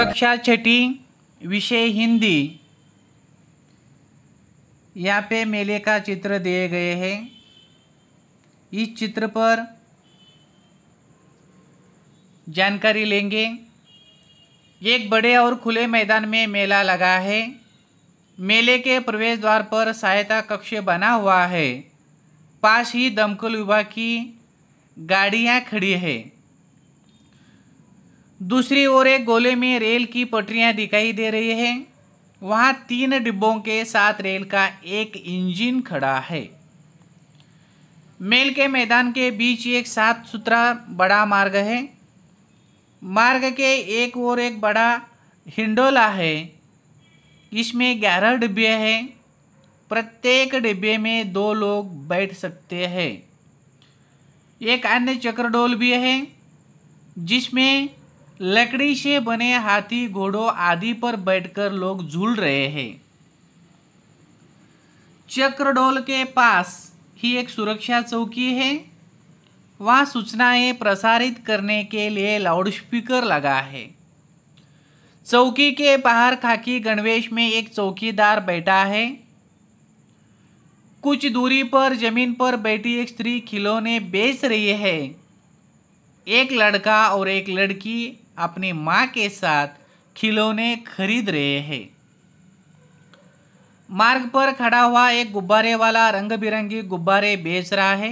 कक्षा छठी विषय हिंदी यहाँ पे मेले का चित्र दिए गए हैं इस चित्र पर जानकारी लेंगे एक बड़े और खुले मैदान में मेला लगा है मेले के प्रवेश द्वार पर सहायता कक्ष बना हुआ है पास ही दमकल विभाग की गाड़ियाँ खड़ी है दूसरी ओर एक गोले में रेल की पटरियां दिखाई दे रही है वहां तीन डिब्बों के साथ रेल का एक इंजन खड़ा है मेल के मैदान के बीच एक सात सुथरा बड़ा मार्ग है मार्ग के एक ओर एक बड़ा हिंडोला है इसमें ग्यारह डिब्बे हैं प्रत्येक डिब्बे में दो लोग बैठ सकते हैं एक अन्य चक्रडोल भी है जिसमें लकड़ी से बने हाथी घोड़ों आदि पर बैठकर लोग झूल रहे हैं चक्रडोल के पास ही एक सुरक्षा चौकी है वहाँ सूचनाएं प्रसारित करने के लिए लाउडस्पीकर लगा है चौकी के बाहर खाकी गणवेश में एक चौकीदार बैठा है कुछ दूरी पर जमीन पर बैठी एक स्त्री खिलौने बेच रही है एक लड़का और एक लड़की अपनी माँ के साथ खिलौने खरीद रहे हैं मार्ग पर खड़ा हुआ एक गुब्बारे वाला रंग बिरंगी गुब्बारे बेच रहा है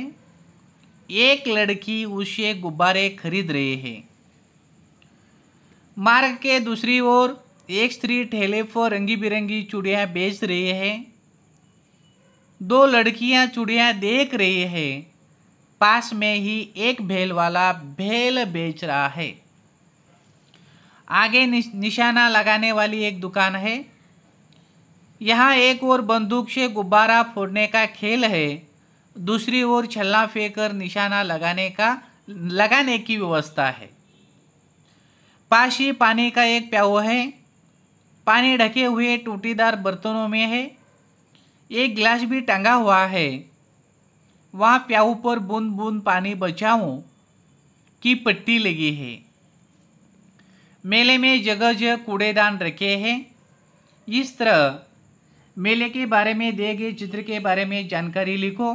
एक लड़की उसे गुब्बारे खरीद रहे है मार्ग के दूसरी ओर एक स्त्री ठेले पर रंगी बिरंगी चूड़िया बेच रही है दो लड़कियां चूड़िया देख रही है पास में ही एक भेल वाला भेल बेच रहा है आगे निशाना लगाने वाली एक दुकान है यहाँ एक ओर बंदूक से गुब्बारा फोड़ने का खेल है दूसरी ओर छल्ला फेंक कर निशाना लगाने का लगाने की व्यवस्था है पास ही पानी का एक प्याओ है पानी ढके हुए टूटीदार बर्तनों में है एक गिलास भी टंगा हुआ है वहाँ प्याऊ पर बूंद बूंद पानी बचाओ की पट्टी लगी है मेले में जगह जगह कूड़ेदान रखे हैं इस तरह मेले के बारे में दिए गए चित्र के बारे में जानकारी लिखो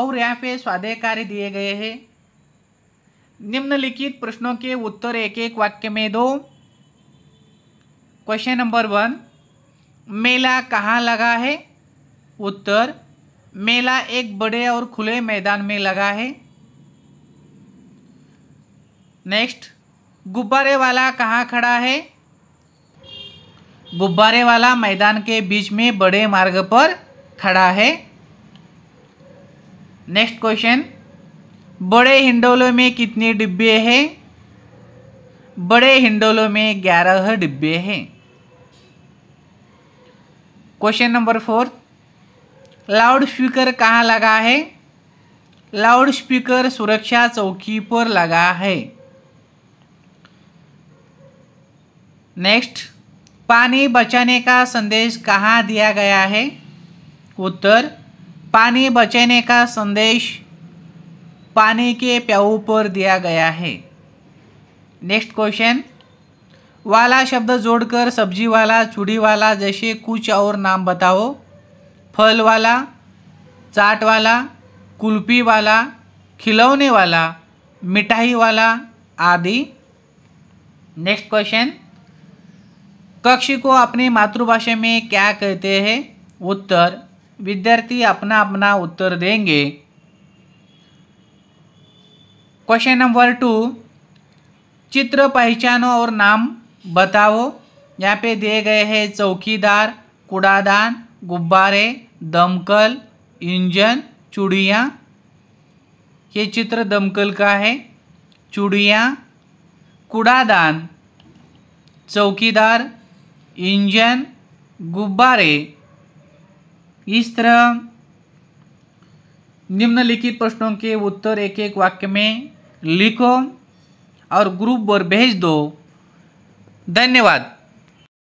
और यहाँ पे स्वाध्याय कार्य दिए गए हैं निम्नलिखित प्रश्नों के उत्तर एक एक वाक्य में दो क्वेश्चन नंबर वन मेला कहाँ लगा है उत्तर मेला एक बड़े और खुले मैदान में लगा है नेक्स्ट गुब्बारे वाला कहाँ खड़ा है गुब्बारे वाला मैदान के बीच में बड़े मार्ग पर खड़ा है नेक्स्ट क्वेश्चन बड़े हिंडोलों में कितने डिब्बे हैं बड़े हिंडोलों में ग्यारह डिब्बे हैं question number four loudspeaker कहाँ लगा है लाउड स्पीकर सुरक्षा चौकी पर लगा है नेक्स्ट पानी बचाने का संदेश कहाँ दिया गया है उत्तर पानी बचाने का संदेश पानी के प्याऊ पर दिया गया है नेक्स्ट क्वेश्चन वाला शब्द जोड़कर सब्जी वाला चूड़ी वाला जैसे कुछ और नाम बताओ फल वाला चाट वाला कुल्फी वाला खिलौने वाला मिठाई वाला आदि नेक्स्ट क्वेश्चन कक्ष को अपनी मातृभाषा में क्या कहते हैं उत्तर विद्यार्थी अपना अपना उत्तर देंगे क्वेश्चन नंबर टू चित्र पहचानो और नाम बताओ यहाँ पे दिए गए हैं चौकीदार कूड़ादान गुब्बारे दमकल इंजन चूड़िया ये चित्र दमकल का है चूड़िया कूड़ादान चौकीदार इंजन गुब्बारे इस तरह निम्नलिखित प्रश्नों के उत्तर एक एक वाक्य में लिखो और ग्रुप पर भेज दो धन्यवाद